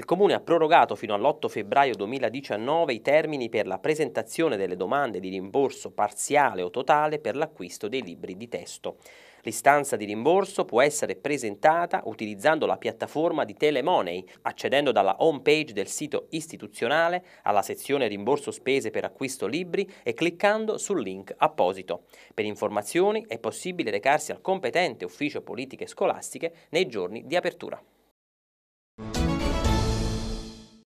Il Comune ha prorogato fino all'8 febbraio 2019 i termini per la presentazione delle domande di rimborso parziale o totale per l'acquisto dei libri di testo. L'istanza di rimborso può essere presentata utilizzando la piattaforma di Telemoney, accedendo dalla home page del sito istituzionale alla sezione rimborso spese per acquisto libri e cliccando sul link apposito. Per informazioni è possibile recarsi al competente ufficio politiche scolastiche nei giorni di apertura.